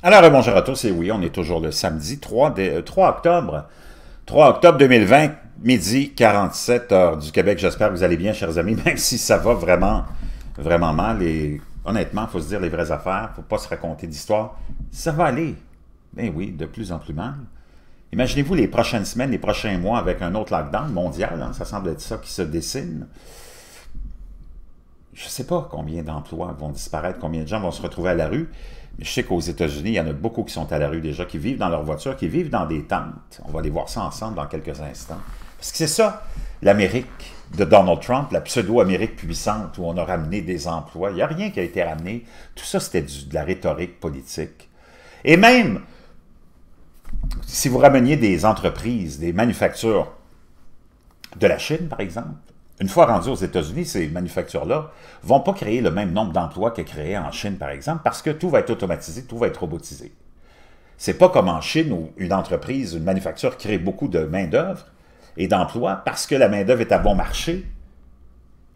Alors, bonjour à tous, et oui, on est toujours le samedi 3, 3 euh, octobre. 3 octobre 2020, midi 47 heures du Québec. J'espère que vous allez bien, chers amis, même si ça va vraiment, vraiment mal. Et honnêtement, il faut se dire les vraies affaires, faut pas se raconter d'histoires. Ça va aller. mais ben oui, de plus en plus mal. Imaginez-vous les prochaines semaines, les prochains mois avec un autre lockdown mondial. Hein. ça semble être ça qui se dessine je ne sais pas combien d'emplois vont disparaître, combien de gens vont se retrouver à la rue je sais qu'aux États-Unis, il y en a beaucoup qui sont à la rue déjà, qui vivent dans leur voiture, qui vivent dans des tentes. On va aller voir ça ensemble dans quelques instants. Parce que c'est ça, l'Amérique de Donald Trump, la pseudo-Amérique puissante où on a ramené des emplois. Il n'y a rien qui a été ramené. Tout ça, c'était de la rhétorique politique. Et même si vous rameniez des entreprises, des manufactures de la Chine, par exemple, une fois rendus aux États-Unis, ces manufactures-là vont pas créer le même nombre d'emplois que créaient en Chine, par exemple, parce que tout va être automatisé, tout va être robotisé. C'est pas comme en Chine où une entreprise, une manufacture crée beaucoup de main-d'œuvre et d'emplois parce que la main-d'œuvre est à bon marché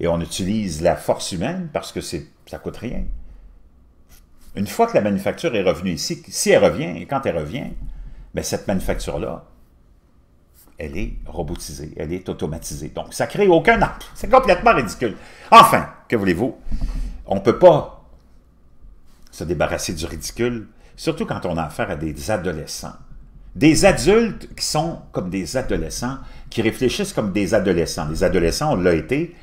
et on utilise la force humaine parce que ça ça coûte rien. Une fois que la manufacture est revenue ici, si elle revient et quand elle revient, mais cette manufacture-là, elle est robotisée, elle est automatisée. Donc, ça crée aucun arbre. C'est complètement ridicule. Enfin, que voulez-vous? On ne peut pas se débarrasser du ridicule, surtout quand on a affaire à des adolescents. Des adultes qui sont comme des adolescents, qui réfléchissent comme des adolescents. Les adolescents, on l'a été.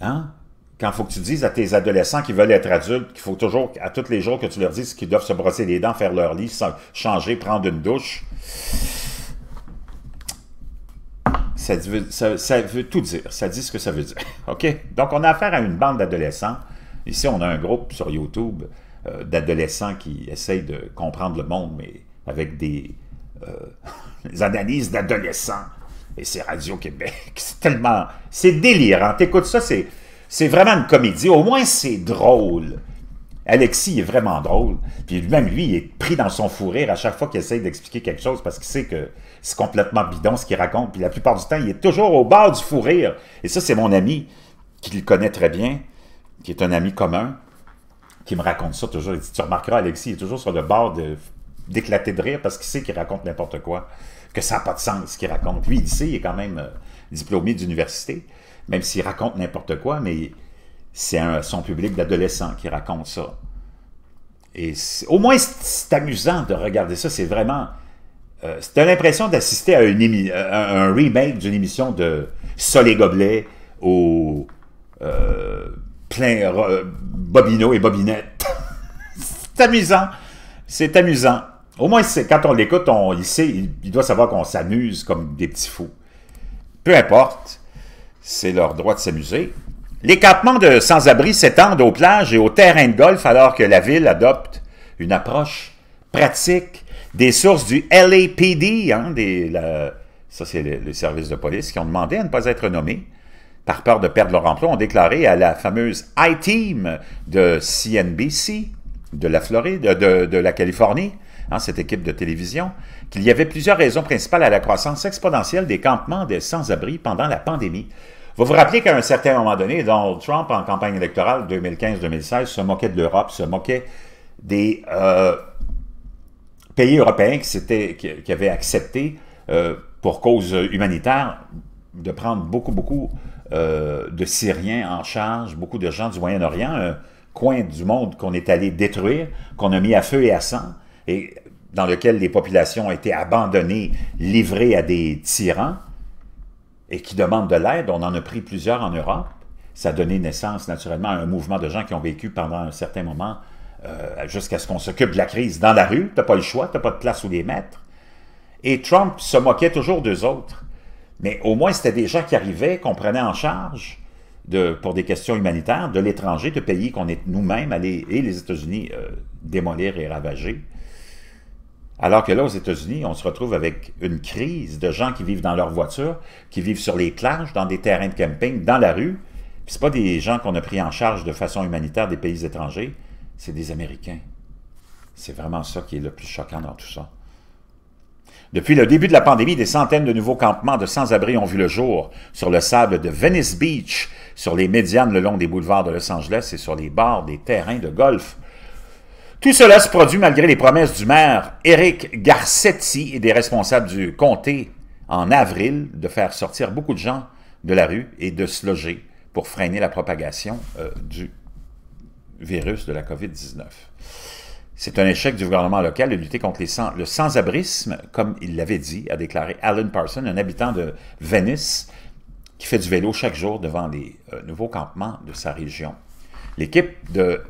Hein? Quand il faut que tu dises à tes adolescents qui veulent être adultes, qu'il faut toujours, à tous les jours, que tu leur dises qu'ils doivent se brosser les dents, faire leur lit, changer, prendre une douche ça, veut, tout dire. Ça dit ce que ça veut dire. OK? Donc, on a affaire à une bande d'adolescents. Ici, on a un groupe sur YouTube euh, d'adolescents qui essayent de comprendre le monde, mais avec des, euh, analyses d'adolescents. Et c'est Radio-Québec. C'est tellement... C'est délirant. Écoute, ça, c'est... C'est vraiment une comédie. Au moins, c'est drôle. Alexis est vraiment drôle. Puis même lui, il est pris dans son fou rire à chaque fois qu'il essaye d'expliquer quelque chose parce qu'il sait que c'est complètement bidon ce qu'il raconte. Puis la plupart du temps, il est toujours au bord du fou rire. Et ça, c'est mon ami qui le connaît très bien, qui est un ami commun, qui me raconte ça toujours. Il tu remarqueras, Alexis, est toujours sur le bord d'éclater de, rire parce qu'il sait qu'il raconte n'importe quoi, que ça n'a pas de sens ce qu'il raconte. Lui, il sait, il est quand même euh, diplômé d'université, même s'il raconte n'importe quoi, mais c'est son public d'adolescents qui raconte ça. Et au moins, c'est amusant de regarder ça. C'est vraiment... Euh, c'est l'impression d'assister à, un remake d'une émission de Sol et Gobelet au euh, plein euh, Bobino et Bobinette. c'est amusant. C'est amusant. Au moins, quand on l'écoute, on, il sait, il doit savoir qu'on s'amuse comme des petits fous. Peu importe, c'est leur droit de s'amuser. Les campements de sans-abri s'étendent aux plages et aux terrains de golf alors que la ville adopte une approche pratique des sources du hein, LAPD, ça c'est les services de police, qui ont demandé à ne pas être nommés par peur de perdre leur emploi, ont déclaré à la fameuse iTeam team de CNBC, de la Floride, euh, de, la Californie, hein, cette équipe de télévision, qu'il y avait plusieurs raisons principales à la croissance exponentielle des campements de sans-abri pendant la pandémie. Vous vous rappelez qu'à un certain moment donné, Donald Trump, en campagne électorale 2015-2016, se moquait de l'Europe, se moquait des euh, pays européens qui, avaient accepté, euh, pour cause humanitaire, de prendre beaucoup, beaucoup euh, de Syriens en charge, beaucoup de gens du Moyen-Orient, un coin du monde qu'on est allé détruire, qu'on a mis à feu et à sang, et dans lequel les populations ont été abandonnées, livrées à des tyrans et qui demandent de l'aide. On en a pris plusieurs en Europe. Ça a donné naissance naturellement à un mouvement de gens qui ont vécu pendant un certain moment euh, jusqu'à ce qu'on s'occupe de la crise dans la rue. Tu n'as pas le choix, tu n'as pas de place où les mettre. Et Trump se moquait toujours d'eux autres. Mais au moins, c'était des gens qui arrivaient, qu'on prenait en charge pour des questions humanitaires de l'étranger, de pays qu'on est nous-mêmes allés, et les États-Unis euh, démolir et ravager. Alors que là, aux États-Unis, on se retrouve avec une crise de gens qui vivent dans leur voiture, qui vivent sur les plages, dans des terrains de camping, dans la rue. Ce pas des gens qu'on a pris en charge de façon humanitaire des pays étrangers, c'est des Américains. C'est vraiment ça qui est le plus choquant dans tout ça. Depuis le début de la pandémie, des centaines de nouveaux campements de sans-abri ont vu le jour sur le sable de Venice Beach, sur les médianes le long des boulevards de Los Angeles et sur les bords des terrains de golf. Tout cela se produit malgré les promesses du maire Eric Garcetti et des responsables du comté en avril de faire sortir beaucoup de gens de la rue et de se loger pour freiner la propagation euh, du virus de la COVID-19. C'est un échec du gouvernement local de lutter contre le sans-abrisme, comme il l'avait dit, a déclaré Alan Parson, un habitant de Venice qui fait du vélo chaque jour devant les euh, nouveaux campements de sa région. L'équipe de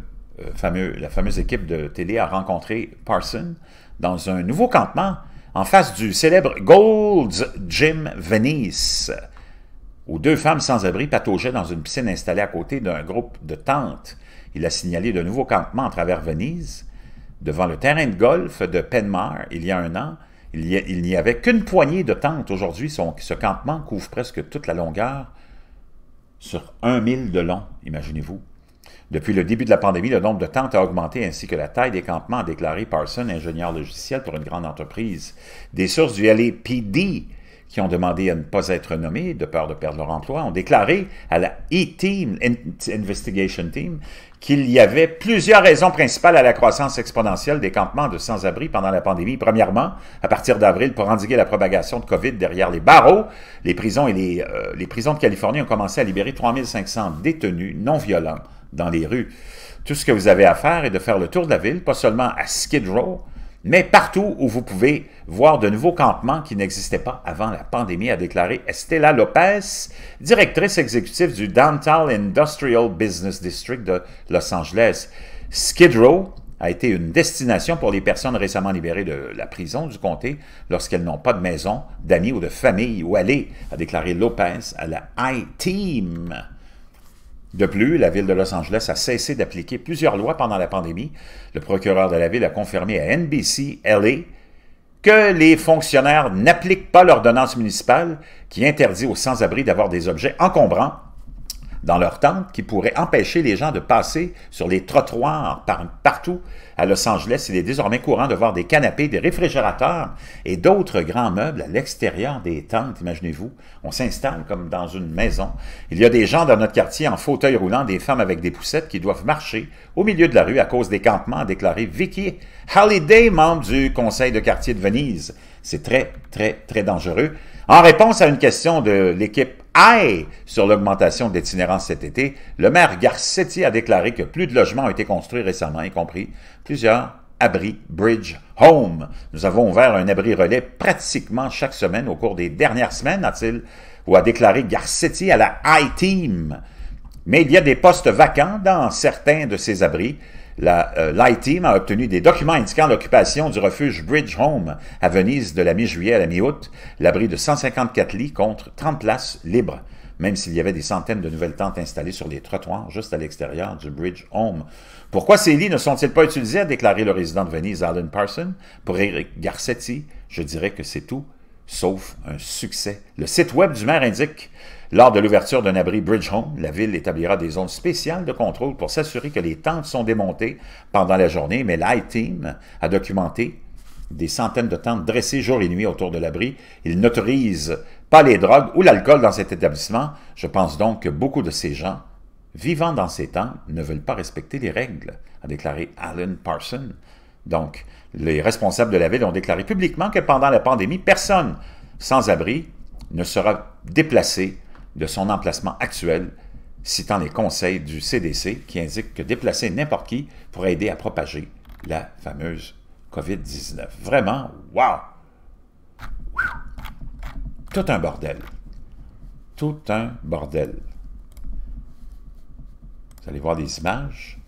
euh, la fameuse équipe de télé a rencontré Parson dans un nouveau campement en face du célèbre Gold's Gym Venise, où deux femmes sans-abri pataugeaient dans une piscine installée à côté d'un groupe de tentes. Il a signalé de nouveaux campements à travers Venise. Devant le terrain de golf de Penmar, il y a un an, il n'y avait qu'une poignée de tentes. Aujourd'hui, ce campement couvre presque toute la longueur sur un mille de long, imaginez-vous. Depuis le début de la pandémie, le nombre de tentes a augmenté ainsi que la taille des campements, a déclaré Parson, ingénieur logiciel pour une grande entreprise. Des sources du LAPD qui ont demandé à ne pas être nommées de peur de perdre leur emploi ont déclaré à la E-Team, Investigation Team, qu'il y avait plusieurs raisons principales à la croissance exponentielle des campements de sans-abri pendant la pandémie. Premièrement, à partir d'avril, pour endiguer la propagation de COVID derrière les barreaux, les prisons et les, euh, les prisons de Californie ont commencé à libérer 3500 détenus non violents dans les rues. Tout ce que vous avez à faire est de faire le tour de la ville, pas seulement à Skid Row, mais partout où vous pouvez voir de nouveaux campements qui n'existaient pas avant la pandémie, a déclaré Estela Lopez, directrice exécutive du Downtown Industrial Business District de Los Angeles. Skid Row a été une destination pour les personnes récemment libérées de la prison du comté lorsqu'elles n'ont pas de maison, d'amis ou de famille où aller, a déclaré Lopez à la I-Team. De plus, la ville de Los Angeles a cessé d'appliquer plusieurs lois pendant la pandémie. Le procureur de la ville a confirmé à NBC LA que les fonctionnaires n'appliquent pas l'ordonnance municipale qui interdit aux sans-abri d'avoir des objets encombrants dans leur tentes qui pourrait empêcher les gens de passer sur les trottoirs partout à Los Angeles. Il est désormais courant de voir des canapés, des réfrigérateurs et d'autres grands meubles à l'extérieur des tentes, imaginez-vous. On s'installe comme dans une maison. Il y a des gens dans notre quartier en fauteuil roulant, des femmes avec des poussettes qui doivent marcher au milieu de la rue à cause des campements, a déclaré Vicky Halliday, membre du conseil de quartier de Venise. C'est très, très, très dangereux. En réponse à une question de l'équipe I sur l'augmentation d'itinérance cet été, le maire Garcetti a déclaré que plus de logements ont été construits récemment, y compris plusieurs abris Bridge Home. Nous avons ouvert un abri relais pratiquement chaque semaine au cours des dernières semaines, a-t-il ou a déclaré Garcetti à la I-Team. Mais il y a des postes vacants dans certains de ces abris la euh, Light Team a obtenu des documents indiquant l'occupation du refuge Bridge Home à Venise de la mi-juillet à la mi-août, l'abri de 154 lits contre 30 places libres, même s'il y avait des centaines de nouvelles tentes installées sur les trottoirs juste à l'extérieur du Bridge Home. Pourquoi ces lits ne sont-ils pas utilisés, a déclaré le résident de Venise, Alan Parson. Pour Eric Garcetti, je dirais que c'est tout sauf un succès. Le site web du maire indique lors de l'ouverture d'un abri Bridge Home, la ville établira des zones spéciales de contrôle pour s'assurer que les tentes sont démontées pendant la journée, mais l'i-Team a documenté des centaines de tentes dressées jour et nuit autour de l'abri. Ils n'autorise pas les drogues ou l'alcool dans cet établissement. Je pense donc que beaucoup de ces gens vivant dans ces tentes ne veulent pas respecter les règles, a déclaré Alan Parson, donc, les responsables de la ville ont déclaré publiquement que pendant la pandémie, personne sans abri ne sera déplacé de son emplacement actuel, citant les conseils du CDC qui indiquent que déplacer n'importe qui pourrait aider à propager la fameuse COVID-19. Vraiment, wow! Tout un bordel. Tout un bordel. Vous allez voir des images.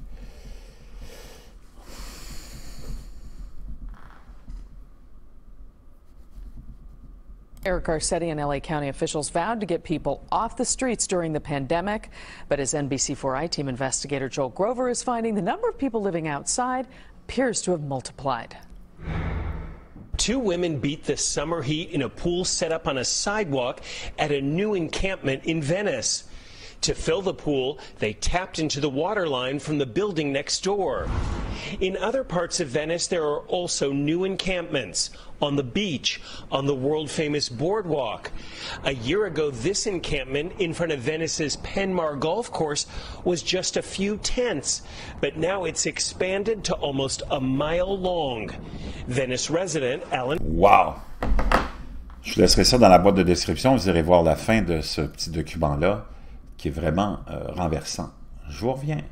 Eric Garcetti and LA County officials vowed to get people off the streets during the pandemic. But as NBC4i team investigator Joel Grover is finding, the number of people living outside appears to have multiplied. Two women beat the summer heat in a pool set up on a sidewalk at a new encampment in Venice. To fill the pool, they tapped into the water line from the building next door. In other parts of Venice, there are also new encampments on the beach, on the world famous boardwalk. A year ago, this encampment in front of Venice's Penmar Golf Course was just a few tents, but now it's expanded to almost a mile long. Venice resident Alan. Wow! Je laisserai ça dans la boîte de description. Vous irez voir la fin de ce petit document-là qui est vraiment euh, renversant. Je vous reviens.